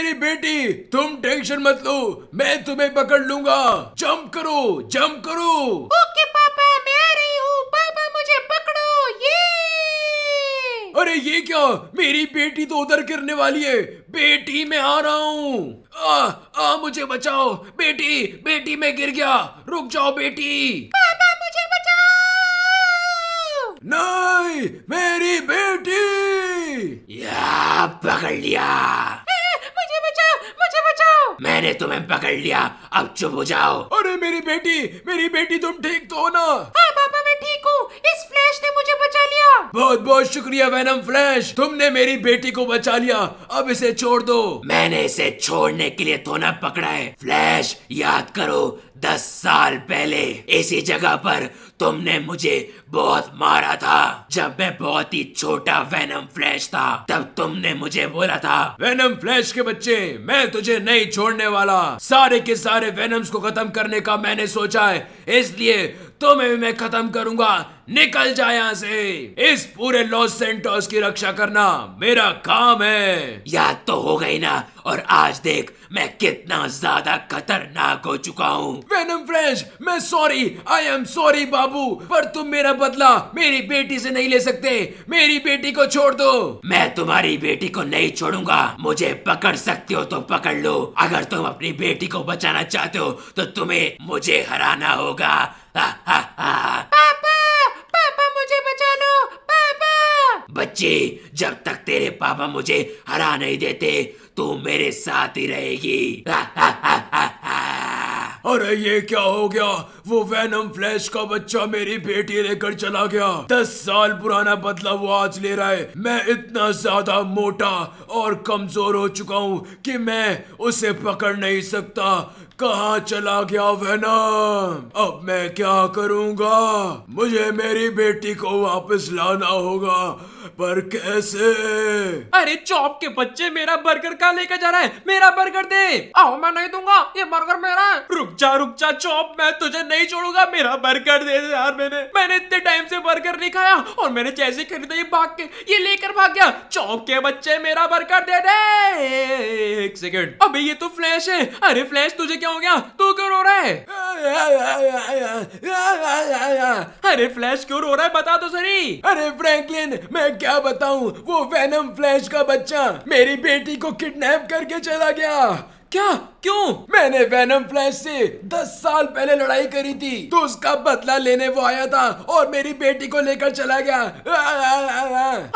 मेरी बेटी तुम टेंशन मत लो मैं तुम्हें पकड़ लूंगा जंप करो जंप करो ओके पापा मैं आ रही हूँ पापा मुझे पकड़ो ये अरे ये क्या मेरी बेटी तो उधर गिरने वाली है बेटी मैं आ रहा हूँ आ, आ मुझे बचाओ बेटी बेटी मैं गिर गया रुक जाओ बेटी पापा मुझे बचाओ नहीं मेरी बेटी या पकड़ लिया मैंने तुम्हें पकड़ लिया अब चुप हो जाओ अरे मेरी बेटी मेरी बेटी तुम ठीक तो हो ना हाँ पापा मैं ठीक हूँ इस फ्लैश ने मुझे बचा लिया बहुत बहुत शुक्रिया वैनम फ्लैश तुमने मेरी बेटी को बचा लिया अब इसे छोड़ दो मैंने इसे छोड़ने के लिए थोना पकड़ा है फ्लैश याद करो दस साल पहले इसी जगह पर तुमने मुझे बहुत मारा था जब मैं बहुत ही छोटा वेनम फ्लैश था तब तुमने मुझे बोला था वेनम फ्लैश के बच्चे मैं तुझे नहीं छोड़ने वाला सारे के सारे वेनम्स को खत्म करने का मैंने सोचा है इसलिए तुम्हें भी मैं खत्म करूंगा निकल जाए यहाँ से इस पूरे लॉस सेंटोस की रक्षा करना मेरा काम है याद तो हो गई ना और आज देख मैं कितना ज्यादा खतरनाक हो चुका हूँ वेनम फ्रेंच मैं सॉरी आई एम सॉरी बाबू पर तुम मेरा बदला मेरी बेटी से नहीं ले सकते मेरी बेटी को छोड़ दो मैं तुम्हारी बेटी को नहीं छोड़ूंगा मुझे पकड़ सकते हो तो पकड़ लो अगर तुम अपनी बेटी को बचाना चाहते हो तो तुम्हें मुझे हराना होगा हा, हा, हा। पापा बच्ची जब तक तेरे पापा मुझे हरा नहीं देते तू मेरे साथ ही रहेगी अरे ये क्या हो गया वो वैनम फ्लैश का बच्चा मेरी बेटी लेकर चला गया दस साल पुराना बदला वो आज ले रहा है मैं इतना ज्यादा मोटा और कमजोर हो चुका हूँ कि मैं उसे पकड़ नहीं सकता कहा चला गया वेनम अब मैं क्या करूंगा मुझे मेरी बेटी को वापस लाना होगा पर कैसे अरे चौप के बच्चे मेरा बर्गर कहा लेकर जा रहा है मेरा बर्गर दे आओ मैं नहीं दूंगा ये बर्गर मेरा है रुक जा रुक जा चौप मैं तुझे नहीं छोड़ूंगा मेरा बर्गर दे दे यार मैंने मैंने इतने टाइम से बर्गर नहीं खाया और मैंने जैसे खरीदा ये भाग के ये लेकर भाग गया चौप के बच्चे मेरा बर्गर दे दे एक सेकंड अबे ये तो फ्लैश है अरे फ्लैश तुझे क्या हो गया तू क्यों रो रहा है अरे फ्लैश क्यों रो रहा है बता तो सही अरे फ्रैंकलिन मैं क्या बताऊं वो वेनम फ्लैश का बच्चा मेरी बेटी को किडनैप करके चला गया क्या क्यों मैंने वैनम फ्लैश से दस साल पहले लड़ाई करी थी तो उसका बदला लेने वो आया था और मेरी बेटी को लेकर चला गया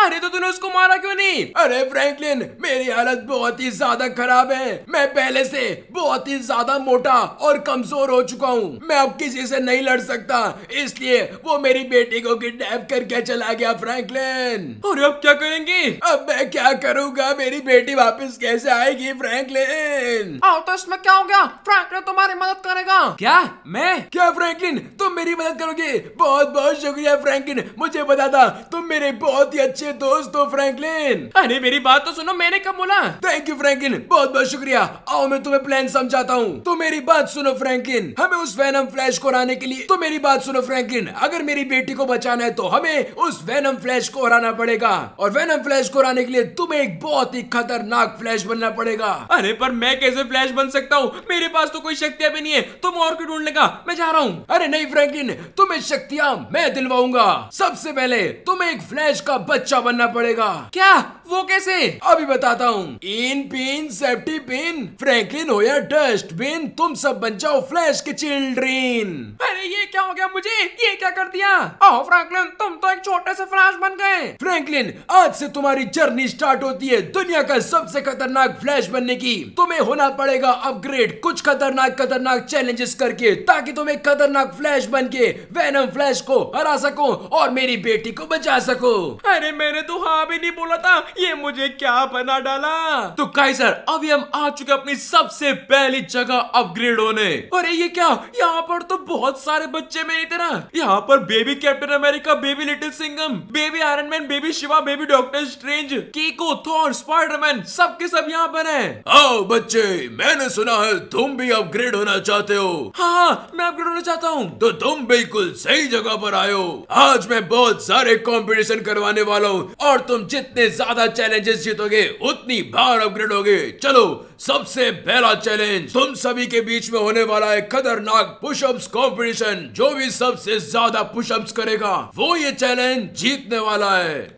अरे तो तूने उसको मारा क्यों नहीं अरे फ्रैंकलिन मेरी हालत बहुत ही ज्यादा खराब है मैं पहले से बहुत ही ज्यादा मोटा और कमजोर हो चुका हूँ मैं अब किसी से नहीं लड़ सकता इसलिए वो मेरी बेटी को किडनैप करके चला गया फ्रैंकलिन और अब क्या करेंगे अब मैं क्या करूँगा मेरी बेटी वापस कैसे आएगी फ्रैंकलिन तो इसमें क्या हो गया फ्रैंकलिन तुम्हारी मदद करेगा क्या मैं क्या फ्रैंकलिन मेरी मदद करोगे बहुत बहुत शुक्रिया फ्रैंकलिन मुझे बताता तुम मेरे बहुत ही अच्छे दोस्त हो फ्रैंकलिन अरे मेरी बात तो सुनो मैंने कब बोला थैंक यू फ्रैंकलिन बहुत बहुत शुक्रिया आओ मैं तुम्हें प्लान समझाता हूँ तो मेरी बात सुनो फ्रैंकलिन हमें उस वैनम फ्लैश को हराने के लिए तो मेरी बात सुनो फ्रैंकलिन अगर मेरी बेटी को बचाना है तो हमें उस वैनम फ्लैश को हराना पड़ेगा और वैनम फ्लैश को हराने के लिए तुम्हें एक बहुत ही खतरनाक फ्लैश बनना पड़ेगा अरे पर मैं कैसे फ्लैश बन सकता हूँ मेरे पास तो कोई शक्तियाँ भी नहीं है तुम और क्यों ढूंढने का मैं जा रहा हूँ अरे नहीं फ्रेंड लेकिन तुम्हें शक्तियाँ मैं दिलवाऊंगा सबसे पहले तुम्हें एक फ्लैश का बच्चा बनना पड़ेगा क्या वो कैसे अभी बताता हूँ in pin safety pin Franklin हो या डस्टबिन तुम सब बन जाओ फ्लैश के चिल्ड्रेन अरे ये क्या हो गया मुझे ये क्या कर दिया आओ फ्रैंकलिन तुम तो एक छोटे से फ्लैश बन गए फ्रैंकलिन आज से तुम्हारी जर्नी स्टार्ट होती है दुनिया का सबसे खतरनाक फ्लैश बनने की तुम्हें होना पड़ेगा अपग्रेड कुछ खतरनाक खतरनाक चैलेंजेस करके ताकि तुम एक खतरनाक फ्लैश बन के वेनम फ्लैश को हरा सको और मेरी बेटी को बचा सको अरे मैंने तो हाँ भी नहीं बोला था ये मुझे क्या बना डाला तो काइजर अभी हम आ चुके अपनी सबसे पहली जगह अपग्रेड होने अरे ये क्या यहाँ पर तो बहुत सारे बच्चे मेरी तरह यहाँ पर baby Captain America baby little Singham baby Iron Man baby Shiva baby Doctor Strange कीको थोर स्पाइडरमैन सब के सब यहाँ पर है आओ बच्चे मैंने सुना है तुम भी अपग्रेड होना चाहते हो हाँ, हाँ मैं अपग्रेड होना चाहता हूँ तो तुम बिल्कुल सही जगह पर आयो आज मैं बहुत सारे कंपटीशन करवाने वाला हूँ और तुम जितने ज्यादा चैलेंजेस जीतोगे उतनी बार अपग्रेड होगे चलो सबसे पहला चैलेंज तुम सभी के बीच में होने वाला है खतरनाक पुशअप्स कंपटीशन जो भी सबसे ज्यादा पुशअप्स करेगा वो ये चैलेंज जीतने वाला है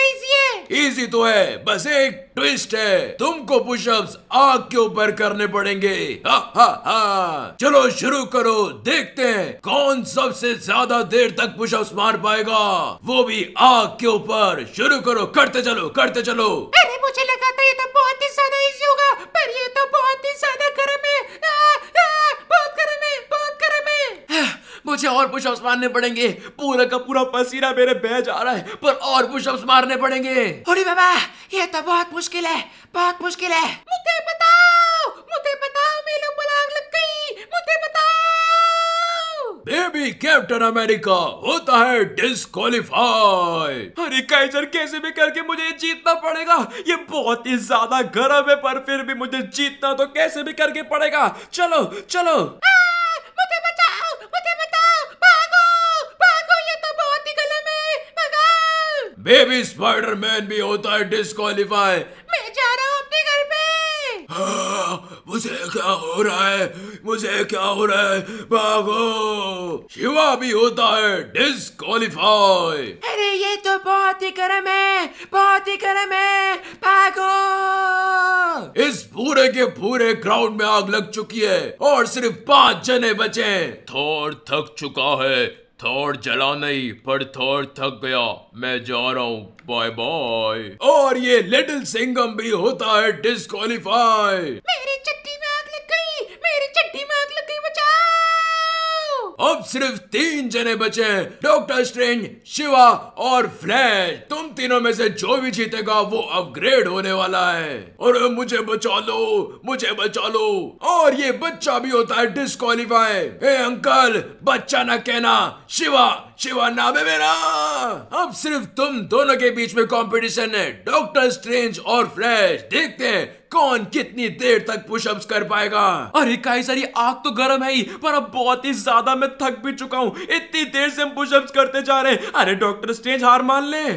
इतना इजी है इजी तो है बस एक ट्विस्ट है तुमको पुशअप्स आग के ऊपर करने पड़ेंगे हा हा हा चलो शुरू करो देखते हैं कौन सबसे ज्यादा देर तक पुशअप्स मार पाएगा वो भी आग के ऊपर शुरू करो करते चलो करते चलो अरे मुझे लगा था ये तो बहुत ही ज्यादा इजी होगा पर ये तो बहुत ही ज्यादा गर्म है आ, आ, बहुत गर्म है बहुत गर्म है हाँ। मुझे और पुशअप्स मारने पड़ेंगे पूरा का पूरा पसीना मेरे बह जा रहा है पर और पुशअप्स मारने पड़ेंगे अरे बाबा ये तो बहुत मुश्किल है बहुत मुश्किल है मुझे बताओ मुझे बताओ मेरे ऊपर आग लग गई मुझे बताओ बेबी कैप्टन अमेरिका होता है डिस्कालीफाई अरे काइजर कैसे भी करके मुझे जीतना पड़ेगा ये बहुत ही ज्यादा गर्म है पर फिर भी मुझे जीतना तो कैसे भी करके पड़ेगा चलो चलो आ! हाँ। बेबी स्पाइडर मैन भी होता है डिस्कालीफाई मैं जा रहा हूँ अपने घर पे हाँ, मुझे क्या हो रहा है मुझे क्या हो रहा है भागो शिवा भी होता है डिस्कालीफाई अरे ये तो बहुत ही गर्म है बहुत ही गर्म है भागो इस पूरे के पूरे ग्राउंड में आग लग चुकी है और सिर्फ पांच जने बचे थोड़ थक चुका है थोड़ चला नहीं पर थोड़ थक गया मैं जा रहा हूँ बाय बाय और ये लिटिल सिंगम भी होता है डिस्कालीफाई अब सिर्फ तीन जने बचे हैं डॉक्टर स्ट्रेंज शिवा और फ्लैश तुम तीनों में से जो भी जीतेगा वो अपग्रेड होने वाला है और मुझे बचा लो मुझे बचा लो और ये बच्चा भी होता है डिस्कालीफाई ए अंकल बच्चा ना कहना शिवा शिवा नाम है मेरा अब सिर्फ तुम दोनों के बीच में कंपटीशन है डॉक्टर स्ट्रेंज और फ्लैश देखते हैं कौन कितनी देर तक पुशअप्स कर पाएगा अरे कई सारी आग तो गर्म है ही पर अब बहुत ही ज्यादा मैं थक भी चुका हूँ इतनी देर से हम पुशअप्स करते जा रहे हैं अरे डॉक्टर स्टेज हार मान ले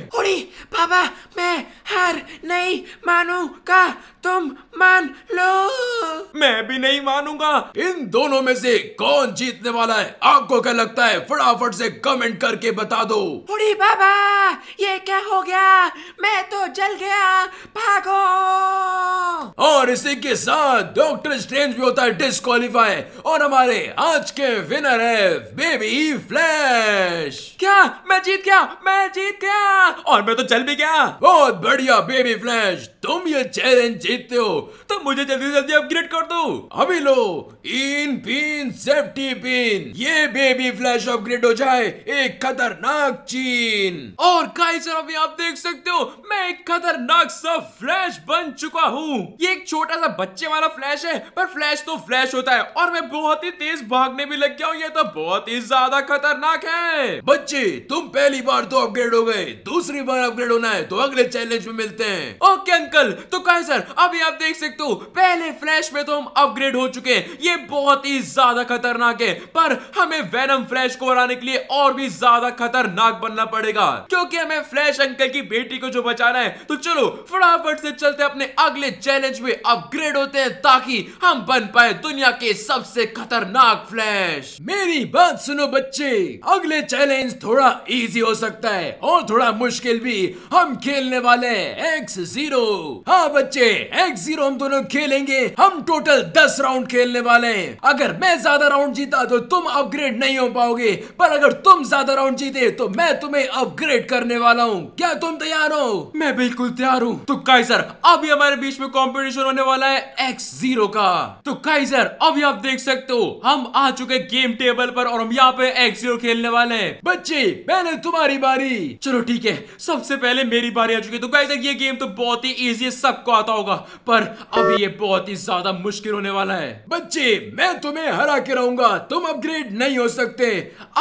पापा मैं हार नहीं मानूंगा तुम मान लो मैं भी नहीं मानूंगा इन दोनों में से कौन जीतने वाला है आपको क्या लगता है फटाफट से कमेंट करके बता दो उड़ी बाबा ये क्या हो गया मैं तो जल गया भागो और इसी के साथ डॉक्टर स्ट्रेंज भी होता है डिस्कालीफाई और हमारे आज के विनर है बेबी फ्लैश क्या मैं जीत गया मैं जीत गया और मैं तो चल भी गया बहुत बढ़िया बेबी फ्लैश तुम ये चैलेंज जीतते हो तो मुझे जल्दी जल्दी अपग्रेड कर दो अभी लो इन पिन सेफ्टी पिन ये बेबी फ्लैश अपग्रेड हो जाए एक खतरनाक चीन और कई सर अभी आप देख सकते हो मैं एक खतरनाक सा फ्लैश बन चुका हूँ ये एक छोटा सा बच्चे वाला फ्लैश है पर फ्लैश तो फ्लैश होता है और मैं बहुत ही तेज भागने भी लग गया हूँ ये तो बहुत ही ज्यादा खतरनाक है बच्चे तुम पहली बार तो अपग्रेड हो गए दूसरी बार अपग्रेड होना है तो अगले चैलेंज में मिलते हैं ओके अंकल तो कहे सर अभी आप देख सकते हो पहले फ्लैश में तो हम अपग्रेड हो चुके हैं ये बहुत ही ज्यादा खतरनाक है पर हमें वेनम फ्लैश को हराने के लिए और भी ज्यादा खतरनाक बनना पड़ेगा क्योंकि हमें फ्लैश अंकल की बेटी को जो बचाना है तो चलो फटाफट से चलते अपने अगले चैलेंज चैलेंज में अपग्रेड होते हैं ताकि हम बन पाए दुनिया के सबसे खतरनाक फ्लैश मेरी बात सुनो बच्चे अगले चैलेंज थोड़ा इजी हो सकता है और थोड़ा मुश्किल भी हम खेलने वाले एक्स जीरो हाँ बच्चे एक्स जीरो हम दोनों खेलेंगे हम टोटल दस राउंड खेलने वाले हैं अगर मैं ज्यादा राउंड जीता तो तुम अपग्रेड नहीं हो पाओगे पर अगर तुम ज्यादा राउंड जीते तो मैं तुम्हें अपग्रेड करने वाला हूँ क्या तुम तैयार हो मैं बिल्कुल तैयार हूँ तो कैसर अभी हमारे बीच में कॉम्प कंपटीशन होने वाला है एक्स जीरो का तो काइजर अभी आप देख सकते हो हम आ चुके गेम टेबल पर और हम यहाँ पे एक्स जीरो खेलने वाले हैं बच्चे पहले तुम्हारी बारी चलो ठीक है सबसे पहले मेरी बारी आ चुकी है तो काइजर ये गेम तो बहुत ही इजी है सबको आता होगा पर अभी ये बहुत ही ज्यादा मुश्किल होने वाला है बच्चे मैं तुम्हें हरा के रहूंगा तुम अपग्रेड नहीं हो सकते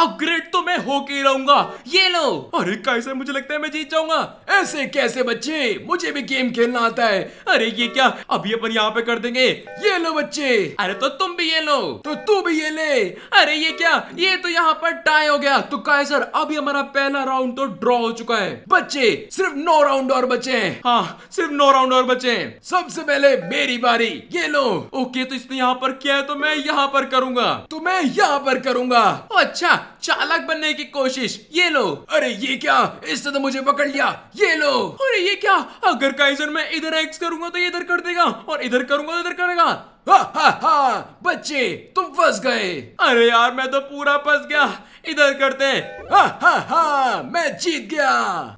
अपग्रेड तो मैं होके रहूंगा ये लो अरे काइजर मुझे लगता है मैं जीत जाऊंगा ऐसे कैसे बच्चे मुझे भी गेम खेलना आता है अरे ये क्या क्या अभी अपन यहाँ पे कर देंगे ये लो बच्चे अरे तो तुम भी ये लो तो तू भी ये ले अरे ये क्या ये तो यहाँ पर टाई हो गया तो का सर अभी हमारा पहला राउंड तो ड्रॉ हो चुका है बच्चे सिर्फ नौ राउंड और बचे हैं हाँ सिर्फ नौ राउंड और बचे हैं सबसे पहले मेरी बारी ये लो ओके तो इसने यहाँ पर किया है तो मैं यहाँ पर करूंगा तो मैं यहाँ पर करूंगा अच्छा चालक बनने की कोशिश ये लो अरे ये क्या इसने तो मुझे पकड़ लिया ये लो अरे ये क्या अगर काइजर मैं इधर एक्स करूंगा तो ये इधर तो इधर कर देगा और इधर करूंगा तो इधर करेगा हा हा बच्चे तुम फंस गए अरे यार मैं तो पूरा फंस गया इधर करते हैं मैं जीत गया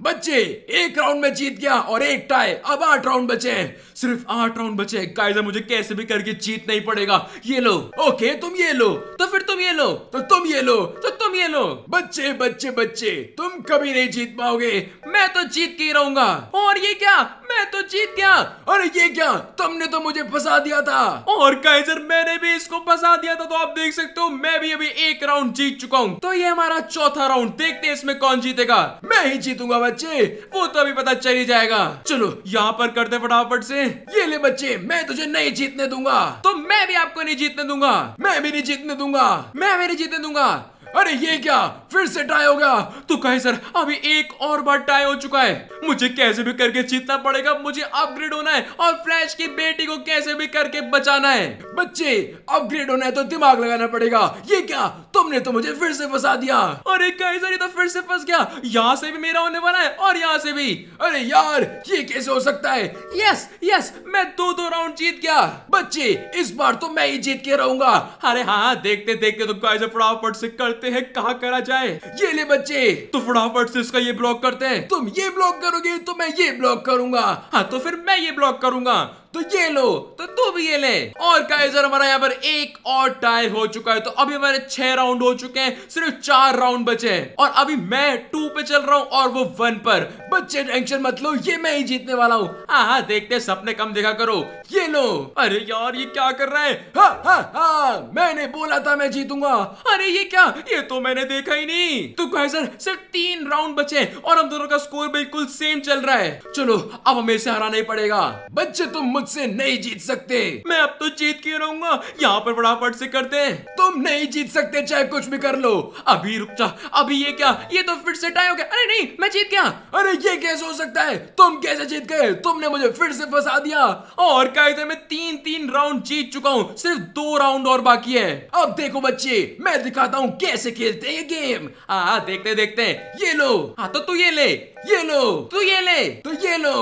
बच्चे एक राउंड में जीत गया और एक टाई अब आठ राउंड बचे हैं सिर्फ आठ राउंड बचे हैं कायदा मुझे कैसे भी करके जीत नहीं पड़ेगा ये लो ओके तुम ये लो तो फिर तुम ये लो तो तुम ये लो तो तुम ये लो बच्चे बच्चे बच्चे तुम कभी नहीं जीत पाओगे मैं तो जीत के रहूंगा और ये क्या मैं तो जीत गया अरे ये क्या तुमने तो मुझे फंसा दिया था और कैसर मैंने भी इसको फंसा दिया था तो आप देख सकते हो मैं भी अभी एक राउंड जीत चुका हूँ तो ये हमारा चौथा राउंड देखते हैं इसमें कौन जीतेगा मैं ही जीतूंगा बच्चे वो तो अभी पता चल ही जाएगा चलो यहाँ पर करते फटाफट से ये ले बच्चे मैं तुझे नहीं जीतने दूंगा तो मैं भी आपको नहीं जीतने दूंगा मैं भी नहीं जीतने दूंगा मैं भी नहीं जीतने दूंगा अरे ये क्या फिर से ट्राई होगा तो कहे सर अभी एक और बार ट्राई हो चुका है मुझे कैसे भी करके जीतना पड़ेगा मुझे अपग्रेड होना है और फ्लैश की बेटी को कैसे भी करके बचाना है बच्चे अपग्रेड होना है तो दिमाग लगाना पड़ेगा ये क्या तुमने तो मुझे फिर से फंसा दिया अरे कहे सर ये तो फिर से फंस गया यहाँ से भी मेरा होने वाला है और यहाँ से भी अरे यार ये कैसे हो सकता है यस यस मैं दो दो राउंड जीत गया बच्चे इस बार तो मैं ही जीत के रहूंगा अरे हाँ देखते देखते तो कैसे फटाफट से करते सकते हैं कहा करा जाए ये ले बच्चे तो फटाफट से इसका ये ब्लॉक करते हैं तुम ये ब्लॉक करोगे तो मैं ये ब्लॉक करूंगा हाँ तो फिर मैं ये ब्लॉक करूंगा तो ये लो तो तू भी ये ले और काइजर हमारा यहाँ पर एक और टायर हो चुका है तो अभी हमारे छह राउंड हो चुके हैं सिर्फ चार राउंड बचे हैं और अभी मैं टू पे चल रहा हूँ और वो वन पर बच्चे टेंशन मत लो ये मैं ही जीतने वाला हूँ हाँ देखते सपने कम देखा करो ये लो अरे यार ये क्या कर रहा है हा, हा, हा, मैंने बोला था मैं जीतूंगा अरे ये क्या ये तो मैंने देखा ही नहीं तो सर सिर्फ तीन राउंड बचे और हम दोनों का स्कोर बिल्कुल सेम चल रहा है चलो अब हमें इसे हराना ही पड़ेगा बच्चे तुम मुझसे नहीं जीत सकते मैं अब तो जीत के रहूंगा यहाँ पर फटाफट से करते हैं तुम नहीं जीत सकते चाहे कुछ भी कर लो अभी रुक जा अभी ये क्या ये तो फिर से टाई हो गया अरे नहीं मैं जीत गया अरे ये कैसे हो सकता है तुम कैसे जीत गए तुमने मुझे फिर से फंसा दिया और कहते मैं तीन तीन राउंड जीत चुका हूँ सिर्फ दो राउंड और बाकी है अब देखो बच्चे मैं दिखाता हूँ कैसे खेलते हैं ये गेम आ देखते देखते ये लो हाँ तो तू ये ले ये लो तू ये ले तो ये लो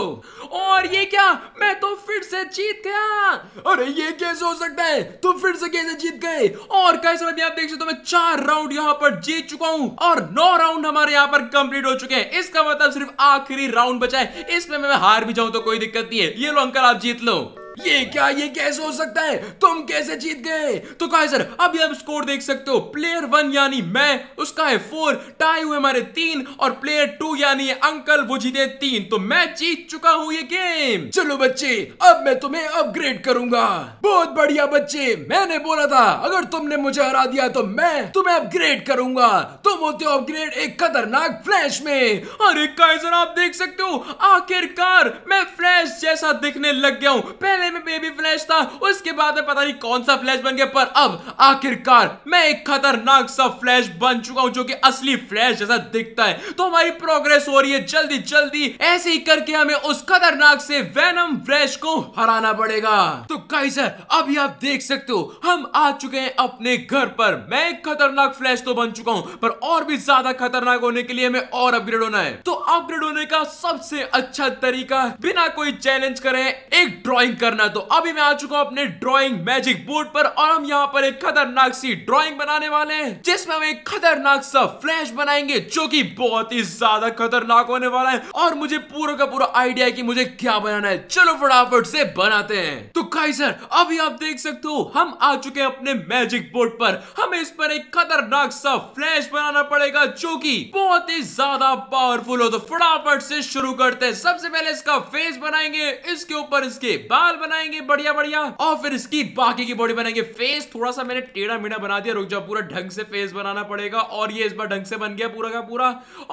और ये क्या मैं तो फिर से जीत गया अरे ये कैसे हो सकता है तुम फिर से कैसे जीत गए और कैसे अभी आप देख सकते हो मैं चार राउंड यहाँ पर जीत चुका हूँ और नौ राउंड हमारे यहाँ पर कंप्लीट हो चुके हैं इसका मतलब सिर्फ आखिरी राउंड बचा है इसमें मैं हार भी जाऊं तो कोई दिक्कत नहीं है ये लो अंकल आप जीत लो ये क्या ये कैसे हो सकता है तुम कैसे जीत गए तो कहा सर अभी आप स्कोर देख सकते हो प्लेयर वन यानी मैं उसका है फोर टाई हुए हमारे तीन और प्लेयर टू यानी अंकल वो जीते तीन तो मैं जीत चुका हूँ ये गेम चलो बच्चे अब मैं तुम्हें अपग्रेड करूंगा बहुत बढ़िया बच्चे मैंने बोला था अगर तुमने मुझे हरा दिया तो मैं तुम्हें अपग्रेड करूंगा तुम होते हो अपग्रेड एक खतरनाक फ्लैश में अरे काइजर आप देख सकते हो आखिरकार मैं फ्लैश जैसा दिखने लग गया हूँ पहले पहले में बेबी फ्लैश था उसके बाद में पता नहीं कौन सा फ्लैश बन गया पर अब आखिरकार मैं एक खतरनाक सा फ्लैश बन चुका हूँ जो कि असली फ्लैश जैसा दिखता है तो हमारी प्रोग्रेस हो रही है जल्दी जल्दी ऐसे ही करके हमें उस खतरनाक से वेनम फ्लैश को हराना पड़ेगा तो कई सर अभी आप देख सकते हो हम आ चुके हैं अपने घर पर मैं एक खतरनाक फ्लैश तो बन चुका हूँ पर और भी ज्यादा खतरनाक होने के लिए हमें और अपग्रेड होना है तो अपग्रेड होने का सबसे अच्छा तरीका बिना कोई चैलेंज करे एक ड्रॉइंग कर करना तो अभी मैं आ चुका हूँ अपने ड्रॉइंग मैजिक बोर्ड पर और हम यहाँ पर एक खतरनाक सी ड्रॉइंग बनाने वाले हैं जिसमें हम एक खतरनाक सा फ्लैश बनाएंगे जो कि बहुत ही ज्यादा खतरनाक होने वाला है और मुझे पूरा का पूरा आइडिया है कि मुझे क्या बनाना है चलो फटाफट से बनाते हैं तो कई सर अभी आप देख सकते हो हम आ चुके हैं अपने मैजिक बोर्ड पर हमें इस पर एक खतरनाक सा फ्लैश बनाना पड़ेगा जो की बहुत ही ज्यादा पावरफुल हो तो फटाफट से शुरू करते हैं सबसे पहले इसका फेस बनाएंगे इसके ऊपर इसके बाल बनाएंगे बढ़िया बढ़िया और फिर इसकी बाकी की बॉडी बनाएंगे फेस थोड़ा सा मैंने टेढ़ा मेढ़ा बना दिया रुक जाओ पूरा ढंग से फेस बनाना पड़ेगा और ये इस बार ढंग से बन गया पूरा का पूरा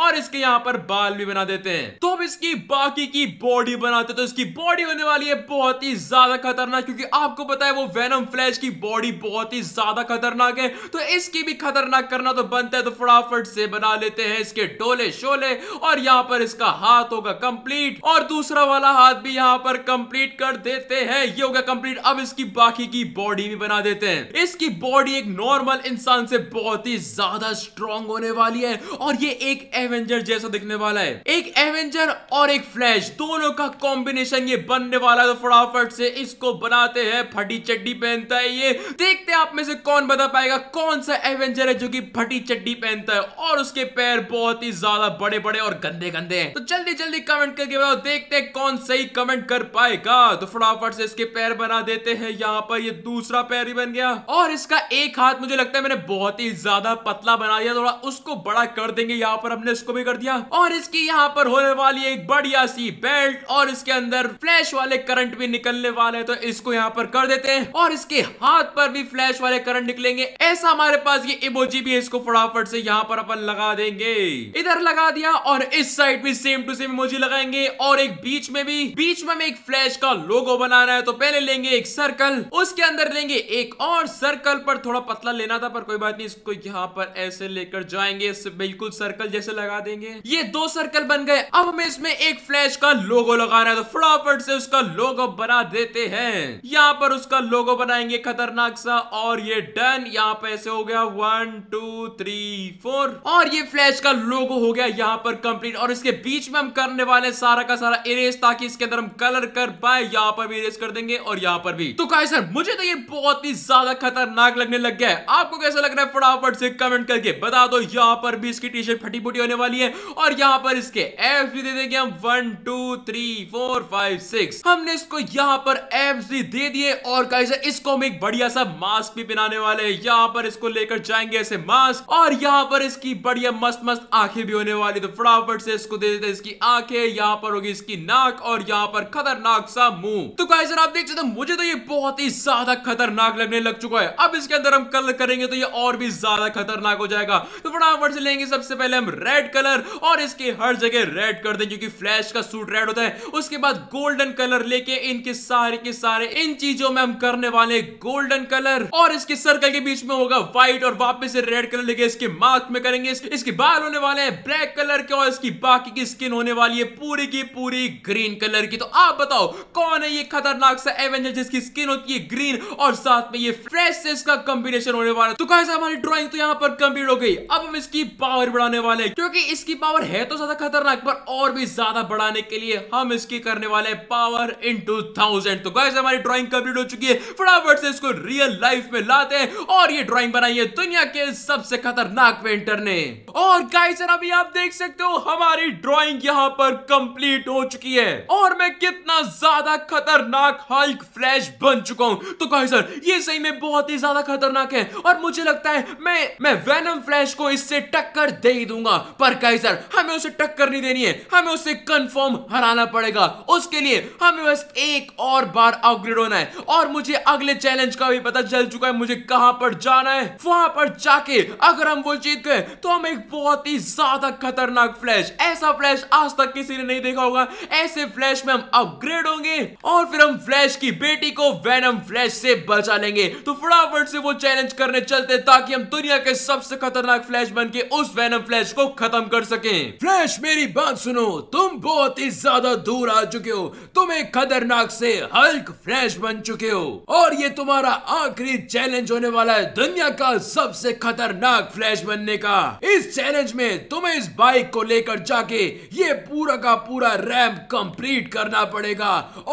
और इसके यहाँ पर बाल भी बना देते हैं तो अब इसकी बाकी की बॉडी बनाते तो इसकी बॉडी होने वाली है बहुत ही ज्यादा खतरनाक क्योंकि आपको पता है वो वेनम फ्लैश की बॉडी बहुत ही ज्यादा खतरनाक है तो इसकी भी खतरनाक करना तो बनता है तो फटाफट से बना लेते हैं इसके डोले शोले और यहाँ पर इसका हाथ होगा कंप्लीट और दूसरा वाला हाथ भी यहाँ पर कंप्लीट कर देते रहे हैं ये हो गया कंप्लीट अब इसकी बाकी की बॉडी भी बना देते हैं इसकी बॉडी एक नॉर्मल इंसान से बहुत ही ज्यादा स्ट्रॉन्ग होने वाली है और ये एक एवेंजर जैसा दिखने वाला है एक एवेंजर और एक फ्लैश दोनों का कॉम्बिनेशन ये बनने वाला है तो फटाफट से इसको बनाते हैं फटी चड्डी पहनता है ये देखते हैं आप में से कौन बता पाएगा कौन सा एवेंजर है जो की फटी चड्डी पहनता है और उसके पैर बहुत ही ज्यादा बड़े बड़े और गंदे गंदे हैं तो जल्दी जल्दी कमेंट करके बताओ देखते हैं कौन सही कमेंट कर पाएगा तो फटाफट फटाफट से इसके पैर बना देते हैं यहाँ पर ये दूसरा पैर ही बन गया और इसका एक हाथ मुझे लगता है मैंने बहुत ही ज्यादा पतला बना दिया थोड़ा उसको बड़ा कर देंगे यहाँ पर हमने इसको भी कर दिया और इसकी यहाँ पर होने वाली एक बढ़िया सी बेल्ट और इसके अंदर फ्लैश वाले करंट भी निकलने वाले तो इसको यहाँ पर कर देते हैं और इसके हाथ पर भी फ्लैश वाले करंट निकलेंगे ऐसा हमारे पास ये इमोजी भी इसको फटाफट से यहाँ पर अपन लगा देंगे इधर लगा दिया और इस साइड भी सेम टू सेम इमोजी लगाएंगे और एक बीच में भी बीच में एक फ्लैश का लोगो बना बनाना है तो पहले लेंगे एक सर्कल उसके अंदर लेंगे एक और सर्कल पर थोड़ा पतला लेना था पर कोई बात नहीं इसको यहाँ पर ऐसे लेकर जाएंगे इससे बिल्कुल सर्कल जैसे लगा देंगे ये दो सर्कल बन गए अब हमें इसमें एक फ्लैश का लोगो लगाना है तो फटाफट से उसका लोगो बना देते हैं यहाँ पर उसका लोगो बनाएंगे खतरनाक सा और ये डन यहाँ पर ऐसे हो गया वन टू थ्री फोर और ये फ्लैश का लोगो हो गया यहाँ पर कंप्लीट और इसके बीच में हम करने वाले सारा का सारा इरेज ताकि इसके अंदर हम कलर कर पाए यहाँ पर भी प्लेस कर देंगे और यहाँ पर भी तो कहा सर मुझे तो ये बहुत ही ज्यादा खतरनाक लगने लग गया है आपको कैसा लग रहा है फटाफट से कमेंट करके बता दो यहाँ पर भी इसकी टी शर्ट फटी फूटी होने वाली है और यहाँ पर इसके एप्स भी दे देंगे हम one two three four five six हमने इसको यहाँ पर एप्स भी दे दिए और कैसे इसको हम एक बढ़िया सा मास्क भी पहनाने वाले है यहाँ पर इसको लेकर जाएंगे ऐसे मास्क और यहाँ पर इसकी बढ़िया मस्त मस्त आंखें भी होने वाली तो फटाफट से इसको दे देते इसकी आंखें यहाँ पर होगी इसकी नाक और यहाँ पर खतरनाक सा मुंह तो गाइस और आप देख सकते हो मुझे तो ये बहुत ही ज्यादा खतरनाक लगने लग चुका है अब इसके अंदर हम कलर करेंगे तो ये और भी ज्यादा खतरनाक हो जाएगा तो फटाफट से लेंगे सबसे पहले हम रेड कलर और इसके हर जगह रेड कर दें क्योंकि फ्लैश का सूट रेड होता है उसके बाद गोल्डन कलर लेके इनके सारे के सारे इन चीजों में हम करने वाले गोल्डन कलर और इसके सर्कल के बीच में होगा व्हाइट और वापिस रेड कलर लेके इसके मार्क में करेंगे इसके बाल होने वाले हैं ब्लैक कलर के और इसकी बाकी की स्किन होने वाली है पूरी की पूरी ग्रीन कलर की तो आप बताओ कौन है ये खतरनाक सा एवेंजर जिसकी स्किन होती है ग्रीन और साथ में ये फ्रेश इसका कॉम्बिनेशन होने वाला तो कैसे हमारी ड्रॉइंग तो यहाँ पर कंप्लीट हो गई अब हम इसकी पावर बढ़ाने वाले क्योंकि इसकी पावर है तो ज्यादा खतरनाक पर और भी ज्यादा बढ़ाने के लिए हम इसकी करने वाले पावर इन टू थाउजेंड तो कैसे हमारी ड्रॉइंग कम्प्लीट हो चुकी है फटाफट से इसको रियल लाइफ में लाते हैं और ये ड्रॉइंग बनाई है दुनिया के सबसे खतरनाक पेंटर ने और गाइस अभी आप देख सकते हो हमारी ड्रॉइंग यहाँ पर कंप्लीट हो चुकी है और मैं कितना ज्यादा खतरनाक खतरनाक हल्क फ्लैश बन चुका हूँ तो कहा सर ये सही में बहुत ही ज्यादा खतरनाक है और मुझे लगता है मैं मैं वेनम फ्लैश को इससे टक्कर दे ही दूंगा पर कहीं सर हमें उसे टक्कर नहीं देनी है हमें उसे कंफर्म हराना पड़ेगा उसके लिए हमें बस एक और बार अपग्रेड होना है और मुझे अगले चैलेंज का भी पता चल चुका है मुझे कहां पर जाना है वहां पर जाके अगर हम वो जीत गए तो हम एक बहुत ही ज्यादा खतरनाक फ्लैश ऐसा फ्लैश आज तक किसी ने नहीं देखा होगा ऐसे फ्लैश में हम अपग्रेड होंगे और फिर अगर हम फ्लैश की बेटी को वैनम फ्लैश से बचा लेंगे तो फटाफट से वो चैलेंज करने चलते ताकि हम दुनिया के सबसे खतरनाक फ्लैश बन के उस वैनम फ्लैश को खत्म कर सके फ्लैश मेरी बात सुनो तुम बहुत ही ज्यादा दूर आ चुके हो तुम एक खतरनाक से हल्क फ्लैश बन चुके हो और ये तुम्हारा आखिरी चैलेंज होने वाला है दुनिया का सबसे खतरनाक फ्लैश बनने का इस चैलेंज में तुम्हें इस बाइक को लेकर जाके ये पूरा का पूरा रैम्प कंप्लीट करना पड़ेगा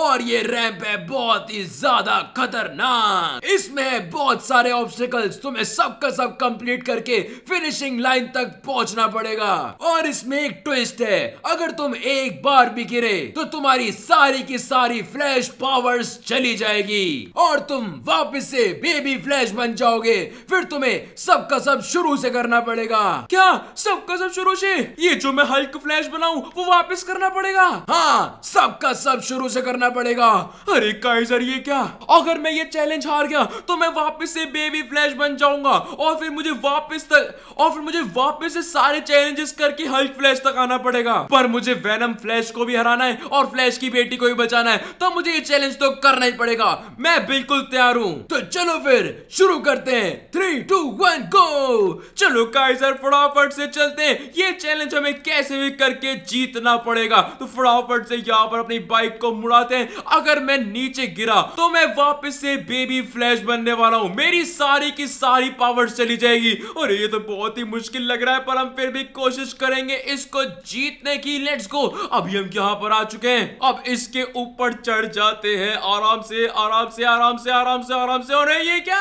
और ये रैंप है बहुत ही ज्यादा खतरनाक इसमें बहुत सारे ऑब्स्टिकल्स तुम्हें सबका सब कंप्लीट करके फिनिशिंग लाइन तक पहुंचना पड़ेगा और इसमें एक ट्विस्ट है अगर तुम एक बार भी गिरे तो तुम्हारी सारी की सारी फ्लैश पावर्स चली जाएगी और तुम वापस से बेबी फ्लैश बन जाओगे फिर तुम्हें सबका सब शुरू से करना पड़ेगा क्या सबका सब शुरू से ये जो मैं हल्क फ्लैश बनाऊ वो वापस करना पड़ेगा हाँ सबका सब शुरू से करना पड़ेगा अरे काइजर ये क्या अगर मैं ये चैलेंज हार गया तो मैं वापस से बेबी फ्लैश बन जाऊंगा और फिर मुझे वापस तक और फिर मुझे वापस से सारे चैलेंजेस करके हल्क फ्लैश तक आना पड़ेगा पर मुझे वेनम फ्लैश को भी हराना है और फ्लैश की बेटी को भी बचाना है तो मुझे ये चैलेंज तो करना ही पड़ेगा मैं बिल्कुल तैयार हूँ तो चलो फिर शुरू करते हैं थ्री टू वन गो चलो काइजर फटाफट से चलते हैं ये चैलेंज हमें कैसे भी करके जीतना पड़ेगा तो फटाफट से यहाँ पर अपनी बाइक को मुड़ाते हैं अगर अगर मैं नीचे गिरा तो मैं वापस से बेबी फ्लैश बनने वाला हूँ मेरी सारी की सारी पावर चली जाएगी और ये तो बहुत ही मुश्किल लग रहा है पर हम फिर भी कोशिश करेंगे इसको जीतने की लेट्स गो अभी हम यहाँ पर आ चुके हैं अब इसके ऊपर चढ़ जाते हैं आराम से आराम से आराम से आराम से आराम से और ये क्या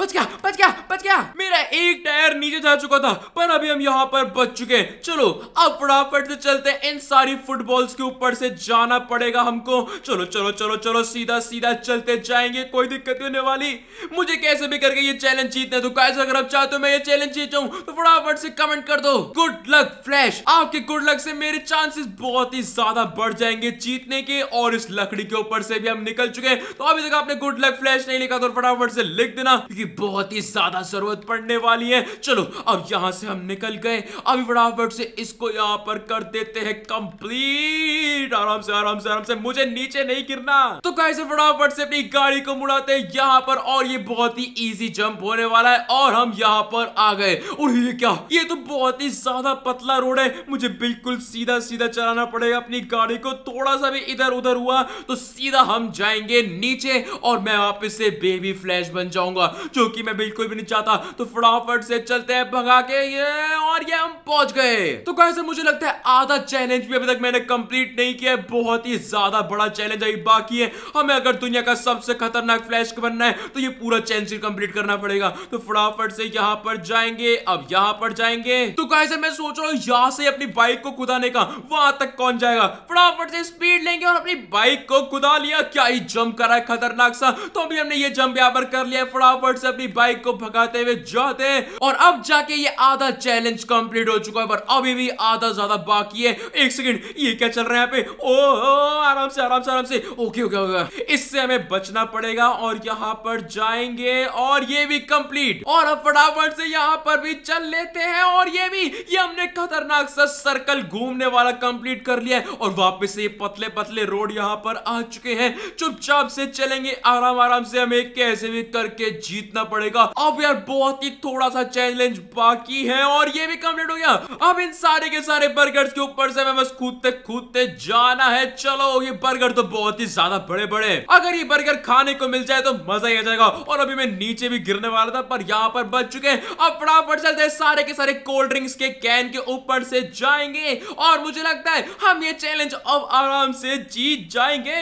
बच गया बच गया बच गया मेरा एक टायर नीचे जा चुका था पर अभी हम यहाँ पर बच चुके हैं चलो अब फटाफट से चलते हैं इन सारी फुटबॉल्स के ऊपर से जाना पड़ेगा हमको चलो चलो चलो चलो चलो सीधा सीधा चलते जाएंगे कोई दिक्कत होने वाली मुझे कैसे भी करके ये चैलेंज जीतने तो कैसे अगर आप चाहते हो मैं ये चैलेंज जीत जाऊं तो फटाफट से कमेंट कर दो गुड लक फ्लैश आपके गुड लक से मेरे चांसेस बहुत ही ज्यादा बढ़ जाएंगे जीतने के और इस लकड़ी के ऊपर से भी हम निकल चुके हैं तो अभी तक आपने गुड लक फ्लैश नहीं लिखा तो फटाफट से लिख देना क्योंकि बहुत ही ज्यादा जरूरत पड़ने वाली है चलो अब यहाँ से हम निकल गए अभी फटाफट से इसको यहाँ पर कर देते हैं कंप्लीट आराम से आराम से आराम से मुझे नीचे नहीं गिरना तो कैसे फटाफट से अपनी गाड़ी को मुड़ाते हैं यहाँ पर और ये बहुत ही इजी जंप होने वाला है और हम यहाँ पर आ गए और ये क्या ये तो बहुत ही ज्यादा पतला रोड है मुझे बिल्कुल सीधा सीधा चलाना पड़ेगा अपनी गाड़ी को थोड़ा सा भी इधर उधर हुआ तो सीधा हम जाएंगे नीचे और मैं वापिस से बेबी फ्लैश बन जाऊंगा जो की मैं बिल्कुल भी नहीं चाहता तो फटाफट से चलते हैं भगा के ये और ये हम पहुंच गए तो कैसे मुझे लगता है आधा चैलेंज भी अभी तक मैंने कंप्लीट नहीं किया बहुत ही ज्यादा बड़ा चैलेंज है ही बाकी है हमें अगर दुनिया का सबसे खतरनाक फ्लैश बनना है तो ये पूरा चैन सील कंप्लीट करना पड़ेगा तो फटाफट से यहाँ पर जाएंगे अब यहाँ पर जाएंगे तो कैसे मैं सोच रहा हूँ यहाँ से अपनी बाइक को कुदाने का वहां तक कौन जाएगा फटाफट से स्पीड लेंगे और अपनी बाइक को कुदा लिया क्या ही जंप करा है खतरनाक सा तो अभी हमने ये जंप यहाँ पर कर लिया फटाफट से अपनी बाइक को भगाते हुए जाते हैं और अब जाके ये आधा चैलेंज कंप्लीट हो चुका है पर अभी भी आधा ज्यादा बाकी है एक सेकंड ये क्या चल रहा है यहाँ पे ओ, ओ आराम से आराम से आराम से ओके ओके ओके इससे हमें बचना पड़ेगा और यहाँ पर जाएंगे और ये भी कंप्लीट और अब फटाफट से यहाँ पर भी चल लेते हैं और ये भी ये हमने खतरनाक सा सर्कल घूमने वाला कंप्लीट कर लिया है और वापस से ये पतले पतले रोड यहाँ पर आ चुके हैं चुपचाप से चलेंगे आराम आराम से हमें कैसे भी करके जीतना पड़ेगा अब यार बहुत ही थोड़ा सा चैलेंज बाकी है और ये भी कंप्लीट हो गया अब इन सारे के सारे बर्गर के ऊपर से हमें बस कूदते कूदते जाना है चलो ये बर्गर तो बहुत बहुत ही ज्यादा बड़े बड़े अगर ये बर्गर खाने को मिल जाए तो मजा ही आ जाएगा और अभी मैं नीचे भी गिरने वाला था पर यहाँ पर बच चुके अब फटाफट चलते सारे के सारे कोल्ड ड्रिंक्स के कैन के ऊपर से जाएंगे और मुझे लगता है हम ये चैलेंज अब आराम से जीत जाएंगे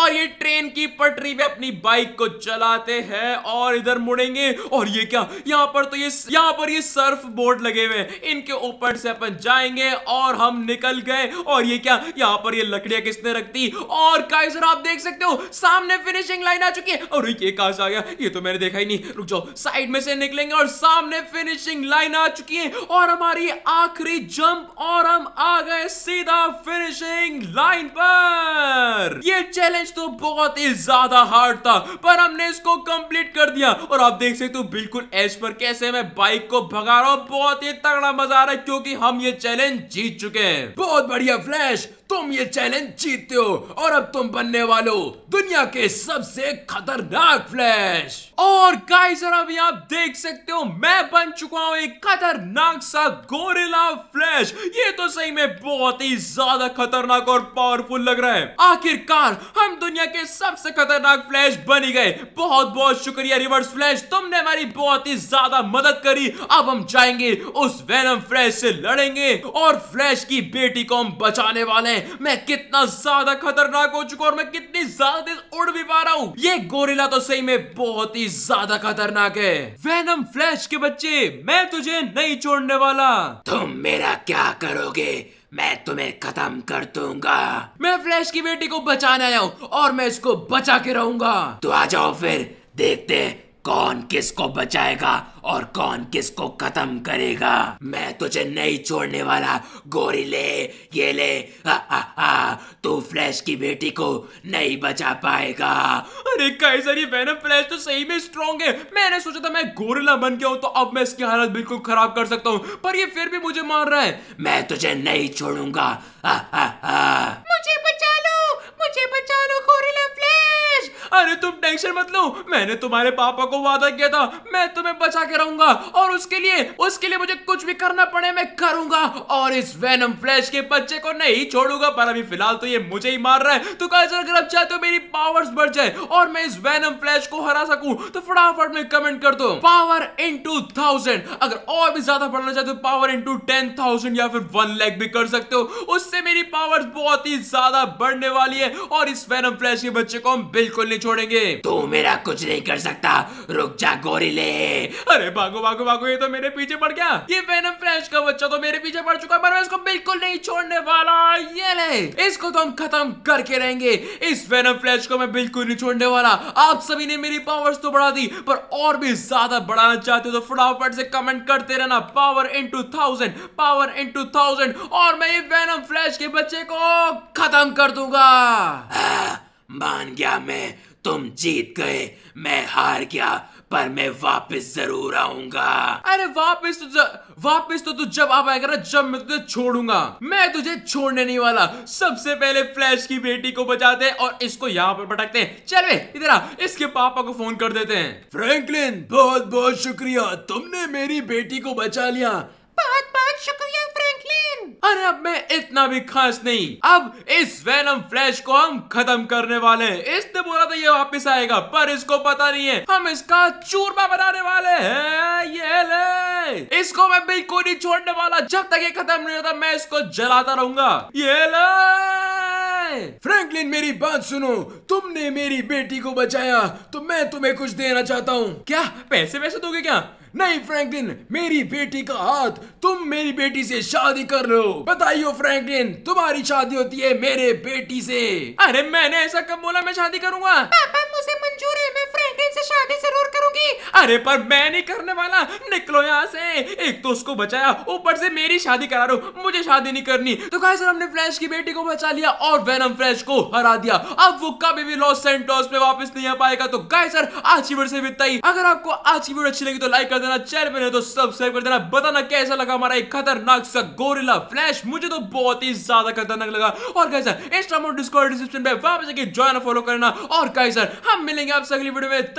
और ये ट्रेन की पटरी पे अपनी बाइक को चलाते हैं और इधर मुड़ेंगे और ये क्या यहाँ पर तो ये यहाँ पर ये सर्फ बोर्ड लगे हुए इनके ऊपर से अपन जाएंगे और हम निकल गए और ये क्या यहाँ पर ये लकड़ियां किसने रख दी और का गाइस और आप देख सकते हो सामने फिनिशिंग लाइन आ चुकी है और ये कहां से आ गया ये तो मैंने देखा ही नहीं रुक जाओ साइड में से निकलेंगे और सामने फिनिशिंग लाइन आ चुकी है और हमारी आखिरी जंप और हम आ गए सीधा फिनिशिंग लाइन पर ये चैलेंज तो बहुत ही ज्यादा हार्ड था पर हमने इसको कंप्लीट कर दिया और आप देख सकते हो बिल्कुल एज पर कैसे मैं बाइक को भगा रहा हूं बहुत ही तगड़ा मजा आ रहा है क्योंकि हम ये चैलेंज जीत चुके हैं बहुत बढ़िया फ्लैश तुम ये चैलेंज जीतते हो और अब तुम बनने वाले दुनिया के सबसे खतरनाक फ्लैश और गाइजर अभी आप देख सकते हो मैं बन चुका हूँ एक खतरनाक सा गोरिला फ्लैश ये तो सही में बहुत ही ज्यादा खतरनाक और पावरफुल लग रहा है आखिरकार हम दुनिया के सबसे खतरनाक फ्लैश बन ही गए बहुत बहुत शुक्रिया रिवर्स फ्लैश तुमने हमारी बहुत ही ज्यादा मदद करी अब हम जाएंगे उस वेनम फ्लैश से लड़ेंगे और फ्लैश की बेटी को हम बचाने वाले हैं मैं कितना ज्यादा खतरनाक हो चुका और मैं कितनी ज्यादा तेज उड़ भी पा रहा हूँ ये गोरिला तो सही में बहुत ही ज्यादा खतरनाक है वैनम फ्लैश के बच्चे मैं तुझे नहीं छोड़ने वाला तुम मेरा क्या करोगे मैं तुम्हें खत्म कर दूंगा मैं फ्लैश की बेटी को बचाने आया हूँ और मैं इसको बचा के रहूंगा तो आ जाओ फिर देखते कौन किसको बचाएगा और कौन किसको खत्म करेगा मैं तुझे नहीं छोड़ने वाला गोरी ले ये ले तू फ्लैश की बेटी को नहीं बचा पाएगा अरे कैसर ये वैनम फ्लैश तो सही में स्ट्रॉन्ग है मैंने सोचा था मैं गोरिला बन गया हूँ तो अब मैं इसकी हालत बिल्कुल खराब कर सकता हूँ पर ये फिर भी मुझे मार रहा है मैं तुझे नहीं छोड़ूंगा मुझे बचा लो मुझे बचा लो गोरिला फ्लैश अरे तुम टेंशन मत लो मैंने तुम्हारे पापा को वादा किया था मैं तुम्हें बचा के रहूंगा और उसके लिए उसके लिए मुझे कुछ भी करना पड़े मैं करूंगा और इस वेनम फ्लैश के बच्चे को नहीं छोड़ूंगा पर अभी फिलहाल तो ये मुझे ही मार रहा है तो गाइस अगर आप चाहते हो मेरी पावर्स बढ़ जाए और मैं इस वेनम फ्लैश को हरा सकूं तो फटाफट में कमेंट कर दो पावर इन अगर और भी ज्यादा बढ़ना चाहते हो पावर इन टेन या फिर वन लैक भी कर सकते हो उससे मेरी पावर बहुत ही ज्यादा बढ़ने वाली है और इस वेनम फ्लैश के बच्चे को हम बिल्कुल नहीं छोड़ेंगे तू मेरा कुछ नहीं कर सकता रुक जा गोरी गोरिले अरे भागो भागो भागो ये तो मेरे पीछे पड़ गया ये वेनम फ्रेश का बच्चा तो मेरे पीछे पड़ चुका है पर मैं इसको बिल्कुल नहीं छोड़ने वाला ये ले इसको तो हम खत्म करके रहेंगे इस वेनम फ्लैश को मैं बिल्कुल नहीं छोड़ने वाला आप सभी ने मेरी पावर्स तो बढ़ा दी पर और भी ज्यादा बढ़ाना चाहते हो तो फटाफट से कमेंट करते रहना power into thousand power into thousand और मैं ये वेनम फ्लैश के बच्चे को खत्म कर दूंगा हाँ, मान गया मैं तुम जीत गए मैं हार गया पर मैं वापस जरूर आऊंगा अरे वापस तो वापस तो तू जब आ पाएगा ना जब मैं तुझे छोड़ूंगा मैं तुझे छोड़ने नहीं वाला सबसे पहले फ्लैश की बेटी को बचाते हैं और इसको यहाँ पर पटकते हैं चल इधर आ इसके पापा को फोन कर देते हैं फ्रैंकलिन बहुत बहुत शुक्रिया तुमने मेरी बेटी को बचा लिया बहुत बहुत शुक्रिया फ्रैंकलिन और अब मैं इतना भी खास नहीं अब इस वेनम फ्लैश को हम खत्म करने वाले हैं इसने बोला था ये वापस आएगा पर इसको पता नहीं है हम इसका चूरमा बनाने वाले हैं ये ले इसको मैं बिल्कुल नहीं छोड़ने वाला जब तक ये खत्म नहीं होता मैं इसको जलाता रहूंगा ये ले फ्रैंकलिन मेरी बात सुनो तुमने मेरी बेटी को बचाया तो मैं तुम्हें कुछ देना चाहता हूँ क्या पैसे वैसे दोगे क्या नहीं फ्रैंकलिन मेरी बेटी का हाथ तुम मेरी बेटी से शादी कर लो बताइयो फ्रैंकलिन तुम्हारी शादी होती है मेरे बेटी से अरे मैंने ऐसा कब बोला मैं शादी करूंगा पापा मुझे मंजूर है इनसे शादी जरूर करूंगी अरे पर मैं नहीं करने वाला निकलो यहाँ से एक तो उसको बचाया ऊपर से मेरी शादी करा रो मुझे शादी नहीं करनी तो कहा सर हमने फ्लैश की बेटी को बचा लिया और वेनम फ्लैश को हरा दिया अब वो कभी भी लॉस सेंटोस में वापस नहीं आ पाएगा तो गाय सर आज की वीडियो से बिताई अगर आपको आज की वीडियो अच्छी लगी तो लाइक कर देना चैनल पर तो सब्सक्राइब कर देना बताना कैसा लगा हमारा एक खतरनाक सा गोरिला फ्लैश मुझे तो बहुत ही ज्यादा खतरनाक लगा और गाय सर इंस्टाग्राम और डिस्कॉर्ड डिस्क्रिप्शन पे वापस जाके ज्वाइन फॉलो करना और गाय सर हम मिलेंगे आपसे अगली वीडियो में